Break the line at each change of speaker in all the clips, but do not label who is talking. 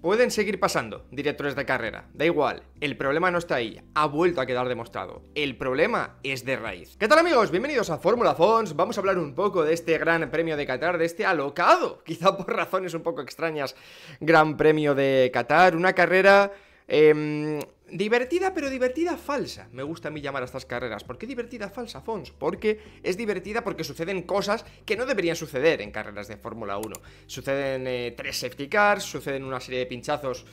Pueden seguir pasando directores de carrera, da igual, el problema no está ahí, ha vuelto a quedar demostrado, el problema es de raíz. ¿Qué tal amigos? Bienvenidos a Fórmula Fons, vamos a hablar un poco de este Gran Premio de Qatar, de este alocado, quizá por razones un poco extrañas, Gran Premio de Qatar, una carrera... Em, Divertida, pero divertida falsa. Me gusta a mí llamar a estas carreras. ¿Por qué divertida falsa, Fons? Porque es divertida porque suceden cosas que no deberían suceder en carreras de Fórmula 1. Suceden eh, tres safety cars, suceden una serie de pinchazos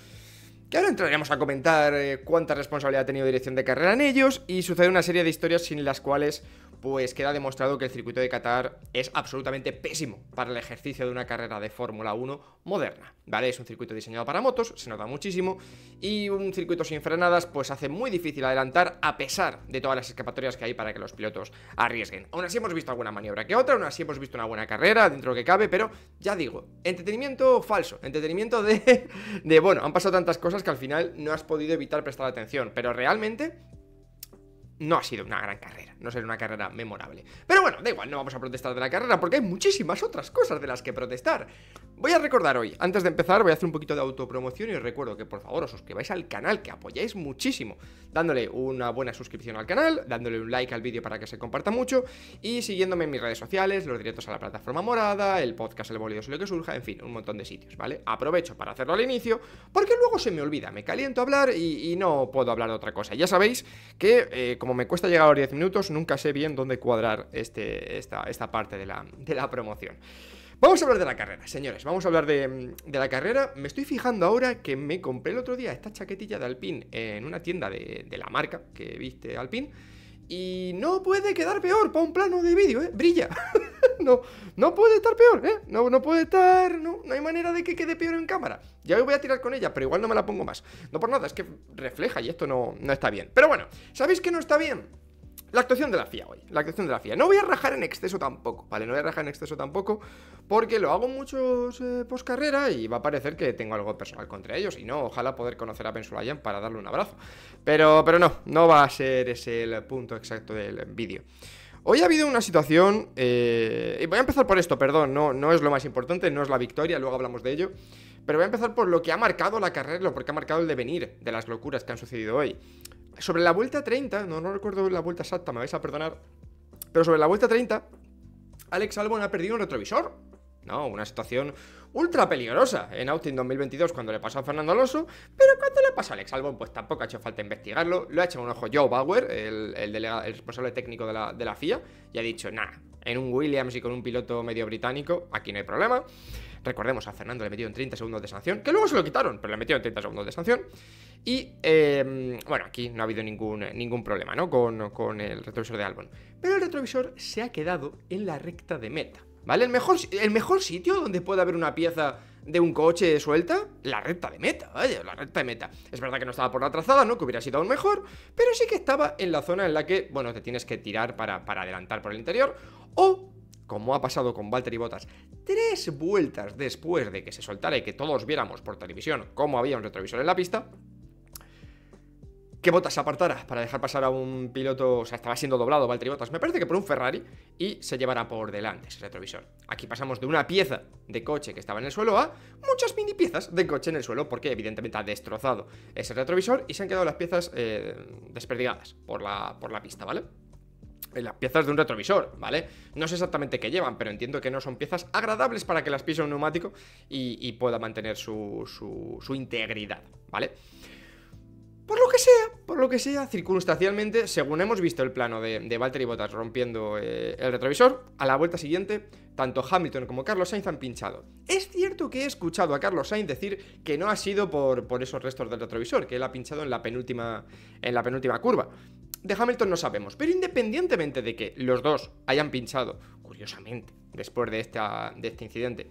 y ahora entraremos a comentar eh, cuánta responsabilidad ha tenido dirección de carrera en ellos y sucede una serie de historias sin las cuales pues queda demostrado que el circuito de Qatar es absolutamente pésimo para el ejercicio de una carrera de Fórmula 1 moderna, ¿vale? Es un circuito diseñado para motos, se nota muchísimo, y un circuito sin frenadas pues hace muy difícil adelantar a pesar de todas las escapatorias que hay para que los pilotos arriesguen. Aún así hemos visto alguna maniobra que otra, aún así hemos visto una buena carrera dentro de lo que cabe, pero ya digo, entretenimiento falso, entretenimiento de, de bueno, han pasado tantas cosas que al final no has podido evitar prestar atención, pero realmente no ha sido una gran carrera, no será una carrera memorable. Pero bueno, da igual, no vamos a protestar de la carrera porque hay muchísimas otras cosas de las que protestar. Voy a recordar hoy, antes de empezar, voy a hacer un poquito de autopromoción y os recuerdo que por favor os suscribáis al canal, que apoyáis muchísimo, dándole una buena suscripción al canal, dándole un like al vídeo para que se comparta mucho y siguiéndome en mis redes sociales, los directos a la plataforma morada, el podcast El Bolido es lo que surja, en fin, un montón de sitios, ¿vale? Aprovecho para hacerlo al inicio, porque luego se me olvida, me caliento a hablar y, no puedo hablar de otra cosa. Ya sabéis que eh, como me cuesta llegar a los 10 minutos, nunca sé bien dónde cuadrar este, esta, parte de la, de la promoción. Vamos a hablar de la carrera, señores. Vamos a hablar mm, de, la carrera. Me estoy fijando ahora que me compré el otro día esta chaquetilla de Alpin en una tienda de, la marca que viste Alpine. Y no puede quedar peor para un plano de vídeo, ¿eh? Brilla. no, no puede estar peor, ¿eh? No, no puede estar... No, hay manera de que quede peor en cámara. Ya hoy voy a tirar con ella, pero igual no me la pongo más. No por nada, es que refleja y esto no, no está bien. Pero bueno, ¿sabéis que no está bien? La actuación de la FIA hoy, la actuación de la FIA. No voy a rajar en exceso tampoco, ¿vale? No voy a rajar en exceso tampoco porque lo hago muchos eh, post carrera y va a parecer que tengo algo personal contra ellos y no, ojalá poder conocer a Ben Sulayan para darle un abrazo. Pero, pero no, no va a ser ese el punto exacto del vídeo. Hoy ha habido una situación, eh, y voy a empezar por esto, perdón, no, no es lo más importante, no es la victoria, luego hablamos de ello, pero voy a empezar por lo que ha marcado la carrera, lo que ha marcado el devenir de las locuras que han sucedido hoy sobre la vuelta 30, no, no recuerdo la vuelta exacta, me vais a perdonar, pero sobre la vuelta 30, Alex Albon ha perdido un retrovisor. No, una situación ultra peligrosa en Austin 2022 cuando le pasó a Fernando Alonso, pero cuando le pasó a Alex Albon, pues tampoco ha hecho falta investigarlo. Lo ha hecho un ojo Joe Bauer, el, el, responsable técnico de la, de la FIA, y ha dicho, nada, en un Williams y con un piloto medio británico, aquí no hay problema. Recordemos, a Fernando le metió en 30 segundos de sanción, que luego se lo quitaron, pero le metió en 30 segundos de sanción. Y em, bueno, aquí no ha habido ningún, ningún problema, ¿no? Con, el retrovisor de Albon. Pero el retrovisor se ha quedado en la recta de meta. ¿Vale? El mejor, el mejor sitio donde puede haber una pieza de un coche suelta, la recta de meta, ¿vale? la recta de meta. Es verdad que no estaba por la trazada, ¿no? Que hubiera sido aún mejor, pero sí que estaba en la zona en la que, bueno, te tienes que tirar para, para adelantar por el interior o como ha pasado con Valtteri Bottas, tres vueltas después de que se soltara y que todos viéramos por televisión cómo había un retrovisor en la pista, que Botas se apartara para dejar pasar a un piloto, o sea, estaba siendo doblado Valtteri Bottas, me parece que por un Ferrari, y se llevara por delante ese retrovisor. Aquí pasamos de una pieza de coche que estaba en el suelo a muchas mini piezas de coche en el suelo, porque evidentemente ha destrozado ese retrovisor y se han quedado las piezas eh, desperdigadas por la, por la pista, ¿vale? las piezas de un retrovisor, ¿vale? No sé exactamente qué llevan, pero entiendo que no son piezas agradables para que las pise un neumático y, pueda mantener su, integridad, ¿vale? Por lo que sea, por lo que sea, circunstancialmente, según hemos visto el plano de, de Valtteri Bottas rompiendo eh, el retrovisor, a la vuelta siguiente, tanto Hamilton como Carlos Sainz han pinchado. Es cierto que he escuchado a Carlos Sainz decir que no ha sido por, esos restos del retrovisor, que él ha pinchado en la penúltima, en la penúltima curva de Hamilton no sabemos, pero independientemente de que los dos hayan pinchado, curiosamente, después de, este incidente,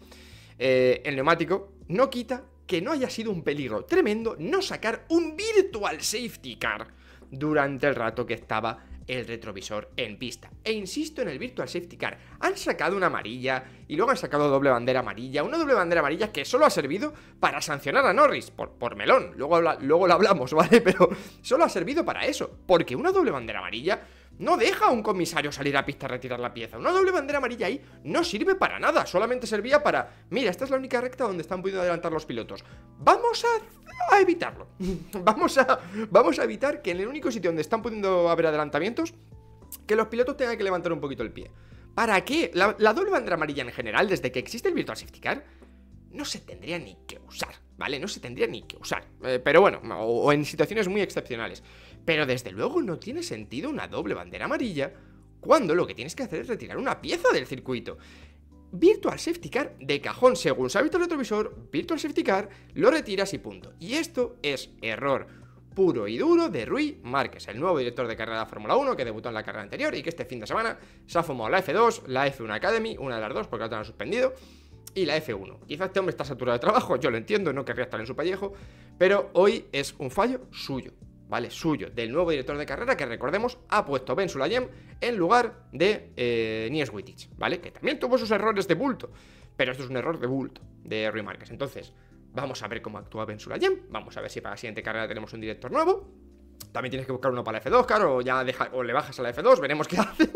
eh, el neumático, no quita que no haya sido un peligro tremendo no sacar un virtual safety car durante el rato que estaba el retrovisor en pista. E insisto en el Virtual Safety Car. Han sacado una amarilla y luego han sacado doble bandera amarilla. Una doble bandera amarilla que solo ha servido para sancionar a Norris por, por melón. Luego, luego lo hablamos, ¿vale? Pero solo ha servido para eso. Porque una doble bandera amarilla no deja a un comisario salir a pista a retirar la pieza. Una doble bandera amarilla ahí no sirve para nada, solamente servía para, mira, esta es la única recta donde están pudiendo adelantar los pilotos. Vamos a, evitarlo. vamos, a, vamos a evitar que en el único sitio donde están pudiendo haber adelantamientos, que los pilotos tengan que levantar un poquito el pie. ¿Para qué? La, doble bandera amarilla en general, desde que existe el Virtual Safety Car, no se tendría ni que usar. ¿vale? No se tendría ni que usar, eh, pero bueno, o, en situaciones muy excepcionales. Pero desde luego no tiene sentido una doble bandera amarilla cuando lo que tienes que hacer es retirar una pieza del circuito. Virtual Safety Car de cajón, según se el retrovisor, Virtual Safety Car lo retiras y punto. Y esto es error puro y duro de Rui Márquez, el nuevo director de carrera de Fórmula 1 que debutó en la carrera anterior y que este fin de semana se ha fumado la F2, la F1 Academy, una de las dos porque la otra han suspendido, y la F1. quizás este hombre está saturado de trabajo, yo lo entiendo, no querría estar en su pellejo, pero hoy es un fallo suyo, ¿vale? Suyo, del nuevo director de carrera que recordemos ha puesto Ben Sulayem en lugar de eh, Nies Wittich, ¿vale? Que también tuvo sus errores de bulto, pero esto es un error de bulto de Rui Márquez. Entonces, vamos a ver cómo actúa Ben Sulayem, vamos a ver si para la siguiente carrera tenemos un director nuevo también tienes que buscar uno para la F2, claro, o ya o le bajas a la F2, veremos qué hacen,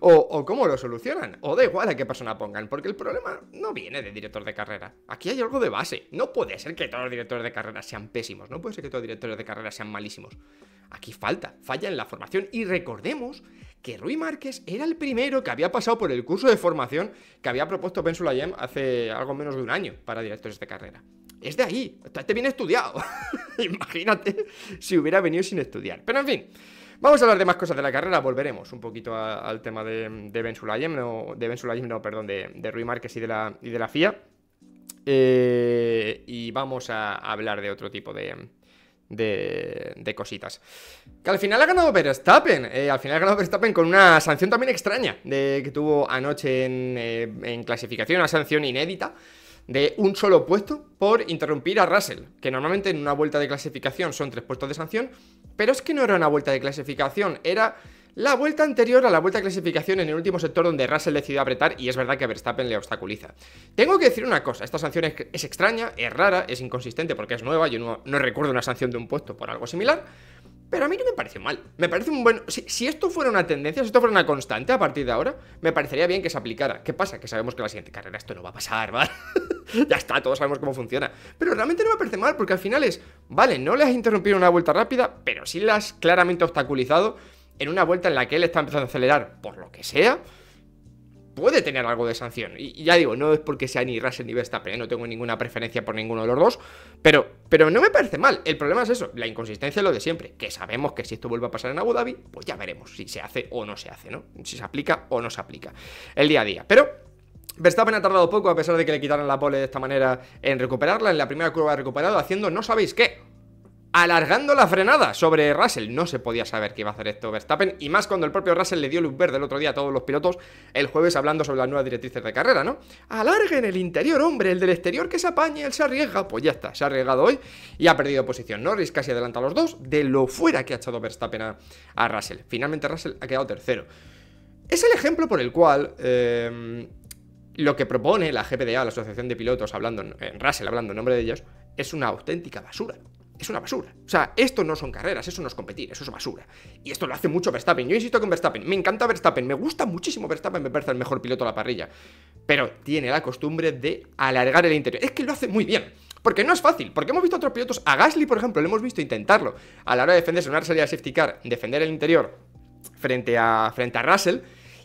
o, cómo lo solucionan, o da igual a qué persona pongan, porque el problema no viene de director de carrera. Aquí hay algo de base. No puede ser que todos los directores de carrera sean pésimos, no puede ser que todos los directores de carrera sean malísimos. Aquí falta, falla en la formación. Y recordemos que Rui Márquez era el primero que había pasado por el curso de formación que había propuesto Yem hace algo menos de un año para directores de carrera es de ahí, Está bien este estudiado. Imagínate si hubiera venido sin estudiar. Pero en fin, vamos a hablar de más cosas de la carrera, volveremos un poquito al tema de, de Ben de Ben perdón, de, Rui Márquez y de la, FIA. Eh, y vamos a hablar de otro tipo de, cositas. Que al final ha ganado Verstappen. Eh, al final ha ganado Verstappen con una sanción también extraña que tuvo anoche eh, en clasificación, una sanción inédita de un solo puesto por interrumpir a Russell, que normalmente en una vuelta de clasificación son tres puestos de sanción, pero es que no era una vuelta de clasificación, era la vuelta anterior a la vuelta de clasificación en el último sector donde Russell decidió apretar y es verdad que Verstappen le obstaculiza. Tengo que decir una cosa, esta sanción es, extraña, es rara, es inconsistente porque es nueva, yo no recuerdo una sanción de un puesto por algo similar, pero a mí no me parece mal. Me parece un buen. Si, si, esto fuera una tendencia, si esto fuera una constante a partir de ahora, me parecería bien que se aplicara. ¿Qué pasa? Que sabemos que la siguiente carrera esto no va a pasar, ¿vale? ya está, todos sabemos cómo funciona. Pero realmente no me parece mal, porque al final es. Vale, no le has interrumpido una vuelta rápida, pero sí la has claramente obstaculizado en una vuelta en la que él está empezando a acelerar por lo que sea puede tener algo de sanción. Y, ya digo, no es porque sea ni Russell ni Verstappen, ¿eh? no tengo ninguna preferencia por ninguno de los dos, pero, pero no me parece mal. El problema es eso, la inconsistencia es lo de siempre, que sabemos que si esto vuelve a pasar en Abu Dhabi, pues ya veremos si se hace o no se hace, ¿no? Si se aplica o no se aplica el día a día. Pero Verstappen ha tardado poco, a pesar de que le quitaran la pole de esta manera, en recuperarla. En la primera curva ha recuperado, haciendo no sabéis qué alargando la frenada sobre Russell. No se podía saber qué iba a hacer esto Verstappen, y más cuando el propio Russell le dio luz verde el otro día a todos los pilotos, el jueves hablando sobre las nuevas directrices de carrera, ¿no? Alarguen el interior, hombre, el del exterior que se apañe, él se arriesga. Pues ya está, se ha arriesgado hoy y ha perdido posición. Norris casi adelanta a los dos de lo fuera que ha echado Verstappen a, Russell. Finalmente Russell ha quedado tercero. Es el ejemplo por el cual... Eh, lo que propone la GPDA, la Asociación de Pilotos, hablando en Russell, hablando en nombre de ellos, es una auténtica basura es una basura. O sea, esto no son carreras, eso no es competir, eso es basura. Y esto lo hace mucho Verstappen. Yo insisto con Verstappen, me encanta Verstappen, me gusta muchísimo Verstappen, me parece el mejor piloto a la parrilla. Pero tiene la costumbre de alargar el interior. Es que lo hace muy bien. Porque no es fácil, porque hemos visto a otros pilotos, a Gasly, por ejemplo, le hemos visto intentarlo a la hora de defenderse en una salida de safety car, defender el interior frente a, frente a Russell,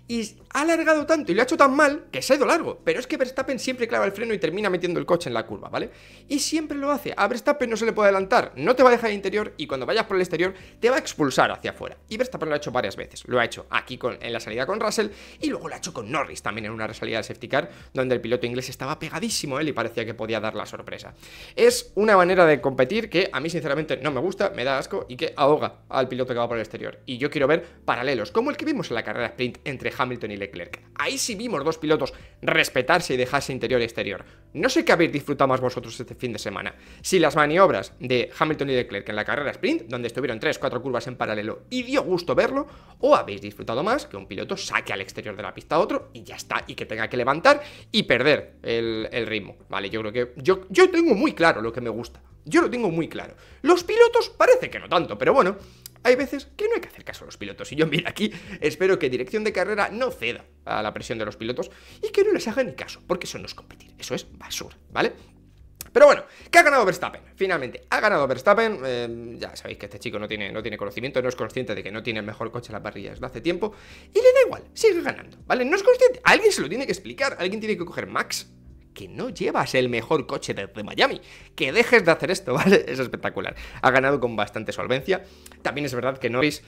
y ha alargado tanto y lo ha hecho tan mal que se ha ido largo. Pero es que Verstappen siempre clava el freno y termina metiendo el coche en la curva, ¿vale? Y siempre lo hace. A Verstappen no se le puede adelantar, no te va a dejar el interior y cuando vayas por el exterior te va a expulsar hacia afuera. Y Verstappen lo ha hecho varias veces. Lo ha hecho aquí en la salida con Russell y luego lo ha hecho con Norris también en una salida de safety car donde el piloto inglés estaba pegadísimo a él y parecía que podía dar la sorpresa. Es una manera de competir que a mí sinceramente no me gusta, me da asco y que ahoga al piloto que va por el exterior. Y yo quiero ver paralelos, como el que vimos en la carrera sprint entre Hamilton y Leclerc. Ahí sí vimos dos pilotos respetarse y dejarse interior-exterior. y No sé qué habéis disfrutado más vosotros este fin de semana. Si las maniobras de Hamilton y Leclerc en la carrera sprint, donde estuvieron 3-4 curvas en paralelo y dio gusto verlo, o habéis disfrutado más que un piloto saque al exterior de la pista a otro y ya está, y que tenga que levantar y perder el, ritmo. Vale, yo creo que yo tengo muy claro lo que me gusta. Yo lo tengo muy claro. Los pilotos parece que no tanto, pero bueno, hay veces que no hay que hacer caso a los pilotos. Y yo, mira, aquí espero que dirección de carrera no ceda a la presión de los pilotos y que no les haga ni caso, porque eso no es competir, eso es basura, ¿vale? Pero bueno, qué ha ganado Verstappen, finalmente. Ha ganado Verstappen, em, ya sabéis que este chico no tiene, no tiene conocimiento, no es consciente de que no tiene el mejor coche a la parrilla desde hace tiempo, y le da igual, sigue ganando, ¿vale? No es consciente, alguien se lo tiene que explicar, alguien tiene que coger Max, que no llevas el mejor coche desde Miami. Que dejes de hacer esto, ¿vale? Es espectacular. Ha ganado con bastante solvencia. También es verdad que Norris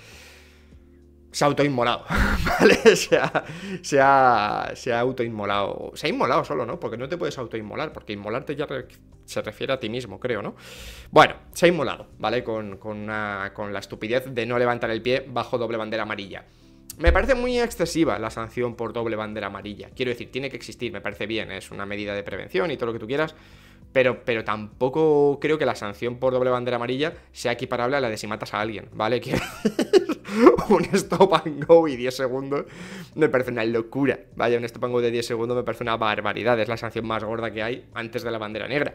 se ha autoinmolado, ¿vale? Se ha, se ha, se ha autoinmolado. Se ha inmolado solo, ¿no? Porque no te puedes autoinmolar, porque inmolarte ya se refiere a ti mismo, creo, ¿no? Bueno, se ha inmolado, ¿vale? con la estupidez de no levantar el pie bajo doble bandera amarilla. Me parece muy excesiva la sanción por doble bandera amarilla. Quiero decir, tiene que existir, me parece bien, es una medida de prevención y todo lo que tú quieras, pero, pero tampoco creo que la sanción por doble bandera amarilla sea equiparable a la de si matas a alguien, ¿vale? Que un stop and go y 10 segundos me parece una locura. Vaya, un stop and go de 10 segundos me parece una barbaridad, es la sanción más gorda que hay antes de la bandera negra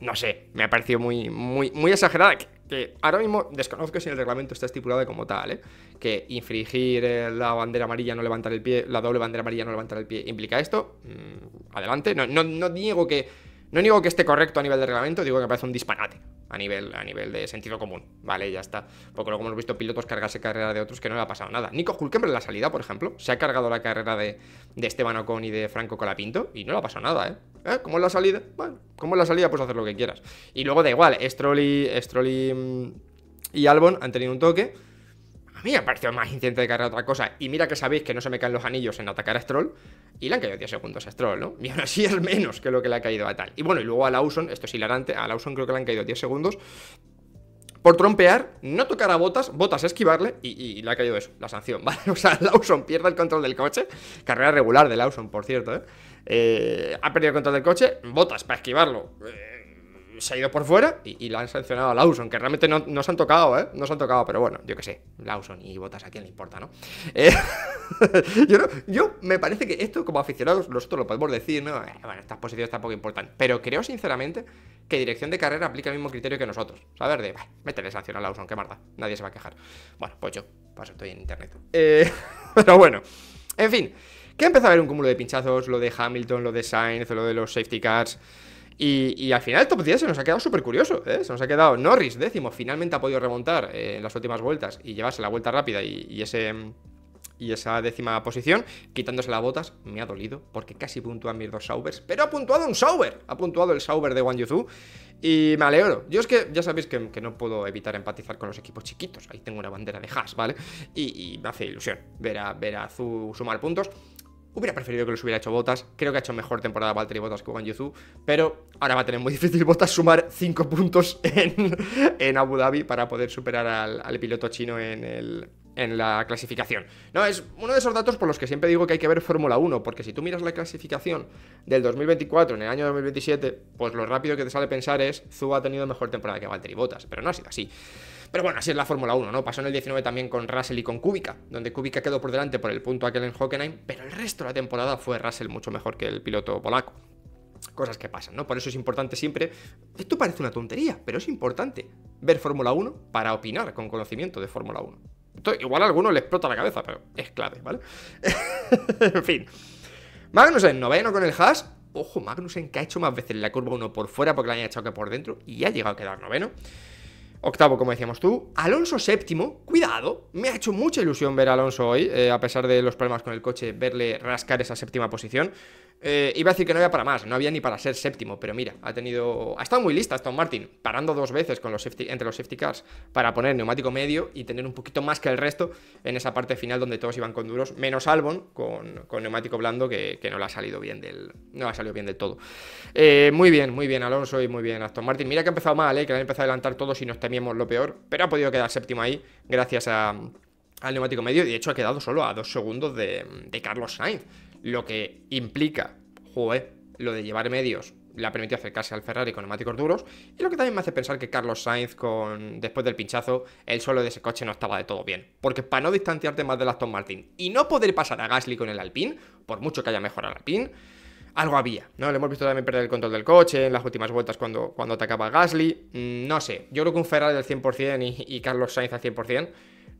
no sé, me ha parecido muy, muy, muy exagerada que ahora mismo desconozco si el reglamento está estipulado como tal, ¿eh? que infringir eh, la bandera amarilla, no levantar el pie, la doble bandera amarilla, no levantar el pie, implica esto, mm, adelante, no, no, no niego que no digo que esté correcto a nivel de reglamento, digo que me parece un disparate a nivel, a nivel de sentido común. Vale, ya está. Porque luego hemos visto pilotos cargarse carrera de otros que no le ha pasado nada. Nico Hulkenberg en la salida, por ejemplo, se ha cargado la carrera de, Esteban Ocon y de Franco Colapinto y no le ha pasado nada, ¿eh? ¿eh? ¿Cómo es la salida? Bueno, ¿cómo es la salida? Pues hacer lo que quieras. Y luego da igual, Strolli, Strolli mm, y Albon han tenido un toque mí ha parecido más incidente carrera otra cosa. Y mira que sabéis que no se me caen los anillos en atacar a Stroll. Y le han caído 10 segundos a Stroll, ¿no? Y aún así es menos que lo que le ha caído a tal. Y bueno, y luego a Lawson, esto es hilarante, a Lawson creo que le han caído 10 segundos. Por trompear, no tocar a Botas, Botas esquivarle y, le ha caído eso, la sanción, ¿vale? O sea, Lawson pierde el control del coche. Carrera regular de Lawson, por cierto, ¿eh? eh ha perdido el control del coche. Botas para esquivarlo. Eh, se ha ido por fuera y, la han sancionado a Lawson, que realmente no, se han tocado, ¿eh? No se han tocado, pero bueno, yo qué sé, Lawson y Botas a quién le importa, ¿no? Eh, yo, yo me parece que esto como aficionados nosotros lo podemos decir, ¿no? Eh, bueno, estas posiciones tampoco importan, pero creo sinceramente que dirección de carrera aplica el mismo criterio que nosotros, ¿sabes? De, bah, métele sanción a Lawson, qué marda, nadie se va a quejar. Bueno, pues yo, paso, estoy en internet. Eh, pero bueno, en fin, que empezado a haber un cúmulo de pinchazos, lo de Hamilton, lo de Sainz, lo de los safety cars... Y, al final el top 10 se nos ha quedado súper curioso, ¿eh? Se nos ha quedado Norris, décimo, finalmente ha podido remontar eh, en las últimas vueltas y llevarse la vuelta rápida y, ese y esa décima posición, quitándose las botas, me ha dolido, porque casi puntúan mis dos Saubers, pero ha puntuado un Sauber, ha puntuado el Sauber de Wang y me alegro. Yo es que ya sabéis que, no puedo evitar empatizar con los equipos chiquitos, ahí tengo una bandera de Haas, ¿vale? Y, me hace ilusión ver a, ver a Zu sumar puntos, Hubiera preferido que los hubiera hecho Botas. Creo que ha hecho mejor temporada Valtteri Botas que Juan Yuzu. Pero ahora va a tener muy difícil Botas sumar 5 puntos en, Abu Dhabi para poder superar al, piloto chino en el, en la clasificación. No, es uno de esos datos por los que siempre digo que hay que ver Fórmula 1, porque si tú miras la clasificación del 2024 en el año 2027, pues lo rápido que te sale pensar es Zhu ha tenido mejor temporada que Valtteri Bottas, pero no ha sido así. Pero bueno, así es la Fórmula 1, ¿no? Pasó en el 19 también con Russell y con Kubica, donde Kubica quedó por delante por el punto aquel en Hockenheim, pero el resto de la temporada fue Russell mucho mejor que el piloto polaco cosas que pasan, ¿no? Por eso es importante siempre, esto parece una tontería, pero es importante ver Fórmula 1 para opinar con conocimiento de Fórmula 1. igual a algunos le explota la cabeza, pero es clave, ¿vale? en fin. Magnussen, noveno con el Haas. Ojo, Magnussen que ha hecho más veces la curva 1 por fuera porque la han echado que por dentro y ha llegado a quedar noveno. Octavo, como decíamos tú. Alonso séptimo, cuidado, me ha hecho mucha ilusión ver a Alonso hoy, eh, a pesar de los problemas con el coche, verle rascar esa séptima posición. Eh, iba a decir que no había para más, no había ni para ser séptimo, pero mira, ha tenido. Ha estado muy lista Aston Martin, parando dos veces con los entre los safety cars para poner neumático medio y tener un poquito más que el resto en esa parte final donde todos iban con duros, menos Albon con, neumático blando que, no le ha salido bien del. No ha salido bien del todo. Eh, muy bien, muy bien, Alonso y muy bien Aston Martin. Mira que ha empezado mal, eh, que han empezado a adelantar todos y nos temíamos lo peor, pero ha podido quedar séptimo ahí, gracias a al neumático medio. y De hecho, ha quedado solo a dos segundos de, Carlos Sainz. Lo que implica, joder, lo de llevar medios le ha permitido acercarse al Ferrari con neumáticos duros. Y lo que también me hace pensar que Carlos Sainz, con, después del pinchazo, el suelo de ese coche no estaba de todo bien. Porque para no distanciarte más del Aston Martin y no poder pasar a Gasly con el Alpine, por mucho que haya mejorado al Alpine, algo había, ¿no? Le hemos visto también perder el control del coche en las últimas vueltas cuando, cuando atacaba a Gasly. Mm, no sé, yo creo que un Ferrari al 100% y, y Carlos Sainz al 100%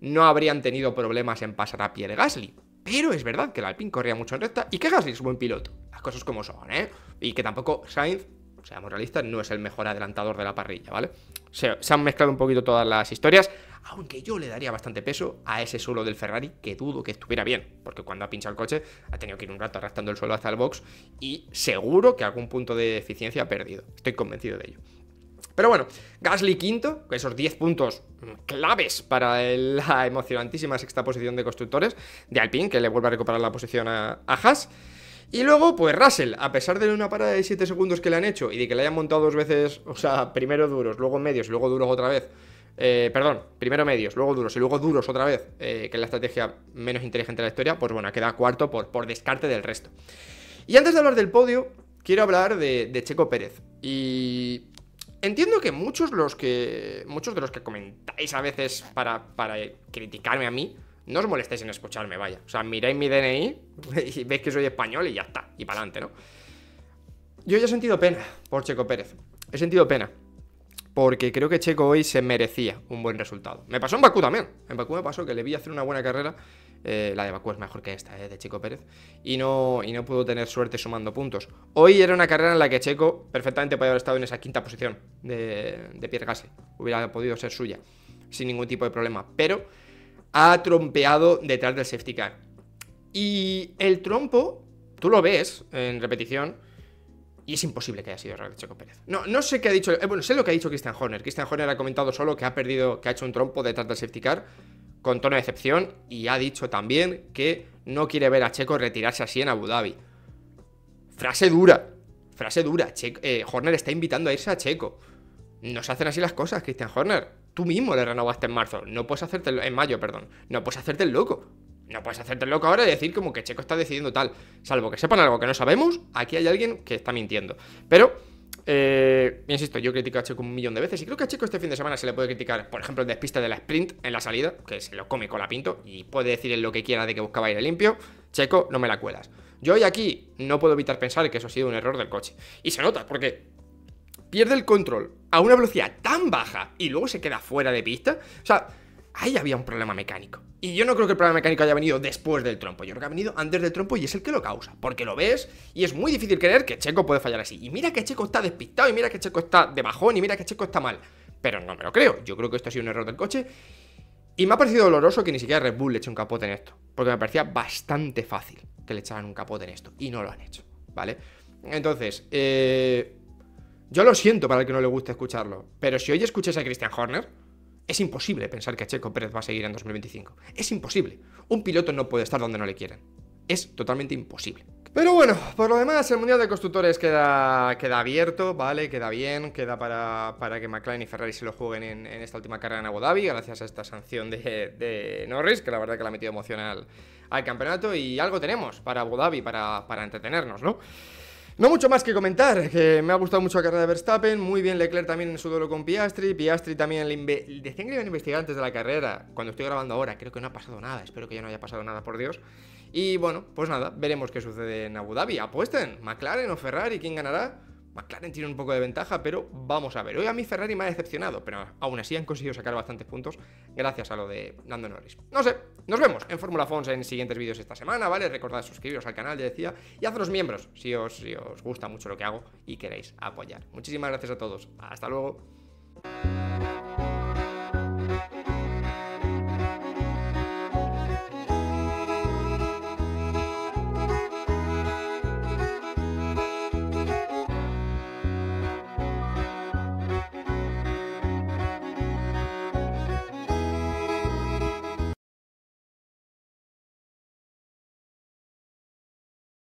no habrían tenido problemas en pasar a Pierre Gasly. Pero es verdad que el Alpine corría mucho en recta y que Gasly es un buen piloto. Las cosas como son, ¿eh? Y que tampoco Sainz, seamos realistas, no es el mejor adelantador de la parrilla, ¿vale? Se, se, han mezclado un poquito todas las historias, aunque yo le daría bastante peso a ese suelo del Ferrari que dudo que estuviera bien, porque cuando ha pinchado el coche ha tenido que ir un rato arrastrando el suelo hasta el box y seguro que algún punto de eficiencia ha perdido. Estoy convencido de ello. Pero bueno, Gasly quinto, con esos 10 puntos claves para la emocionantísima sexta posición de constructores de Alpine, que le vuelve a recuperar la posición a, Haas. Y luego, pues Russell, a pesar de una parada de 7 segundos que le han hecho y de que le hayan montado dos veces, o sea, primero duros, luego medios y luego duros otra vez, eh, perdón, primero medios, luego duros y luego duros otra vez, eh, que es la estrategia menos inteligente de la historia, pues bueno, queda cuarto por, por descarte del resto. Y antes de hablar del podio, quiero hablar de, de Checo Pérez. Y Entiendo que muchos los que. Muchos de los que comentáis a veces para, para criticarme a mí, no os molestéis en escucharme, vaya. O sea, miráis mi DNI y veis que soy español y ya está. Y para adelante, ¿no? Yo ya he sentido pena por Checo Pérez. He sentido pena. Porque creo que Checo hoy se merecía un buen resultado. Me pasó en Bakú también. En Bakú me pasó que le vi hacer una buena carrera eh, la de Bakú es mejor que esta, eh, de Checo Pérez. Y no, y no pudo tener suerte sumando puntos. Hoy era una carrera en la que Checo perfectamente podía haber estado en esa quinta posición de, de Pierre Hubiera podido ser suya, sin ningún tipo de problema. Pero ha trompeado detrás del safety car. Y el trompo, tú lo ves en repetición. Y es imposible que haya sido real Checo Pérez. No, sé qué ha dicho. Eh, bueno, sé lo que ha dicho Christian Horner. Christian Horner ha comentado solo que ha perdido, que ha hecho un trompo detrás del safety car con tono de excepción y ha dicho también que no quiere ver a Checo retirarse así en Abu Dhabi. Frase dura, frase dura. Checo, eh, Horner está invitando a irse a Checo. No se hacen así las cosas, Christian Horner. Tú mismo le renovaste en marzo. No puedes hacerte el, en mayo, perdón. No puedes hacerte el loco. No puedes hacerte el loco ahora y decir como que Checo está decidiendo tal. Salvo que sepan algo que no sabemos, aquí hay alguien que está mintiendo. Pero eh, insisto, yo critico a Checo un millón de veces y creo que a Checo este fin de semana se le puede criticar, por ejemplo, el despiste de la sprint en la salida, que se lo come con la pinto y puede decir lo que quiera de que buscaba aire limpio. Checo, no me la cuelas. Yo hoy aquí no puedo evitar pensar que eso ha sido un error del coche. Y se nota, porque pierde el control a una velocidad tan baja y luego se queda fuera de pista. O sea, ahí había un problema mecánico. Y yo no creo que el problema mecánico haya venido después del trompo, yo creo que ha venido antes del trompo y es el que lo causa, porque lo ves y es muy difícil creer que Checo puede fallar así. Y mira que Checo está despistado, y mira que Checo está de bajón, y mira que Checo está mal. Pero no me lo creo, yo creo que esto ha sido un error del coche. Y me ha parecido doloroso que ni siquiera Red Bull le eche un capote en esto, porque me parecía bastante fácil que le echaran un capote en esto, y no lo han hecho, ¿vale? Entonces, eh, yo lo siento para el que no le guste escucharlo, pero si hoy escuchas a Christian Horner, es imposible pensar que Checo Pérez va a seguir en 2025. Es imposible. Un piloto no puede estar donde no le quieren. Es totalmente imposible. Pero bueno, por lo demás, el Mundial de Constructores queda, queda abierto, ¿vale? Queda bien, queda para, para que McLaren y Ferrari se lo jueguen en, esta última carrera en Abu Dhabi, gracias a esta sanción de, Norris, que la verdad que la ha metido emocional al campeonato. Y algo tenemos para Abu Dhabi, para, para entretenernos, ¿no? No mucho más que comentar, que me ha gustado mucho la carrera de Verstappen, muy bien Leclerc también en su duelo con Piastri, Piastri también le decían que iban a antes de la carrera, cuando estoy grabando ahora, creo que no ha pasado nada, espero que ya no haya pasado nada, por Dios. Y bueno, pues nada, veremos qué sucede en Abu Dhabi, apuesten, McLaren o Ferrari, ¿quién ganará? McLaren pues tiene un poco de ventaja, pero vamos a ver. Hoy a mí Ferrari me ha decepcionado, pero aún así han conseguido sacar bastantes puntos gracias a lo de Nando Norris. No sé, nos vemos en Fórmula Fons en siguientes vídeos esta semana, ¿vale? Recordad suscribiros al canal, ya decía, y haceros miembros si os, si os gusta mucho lo que hago y queréis apoyar. Muchísimas gracias a todos. Hasta luego.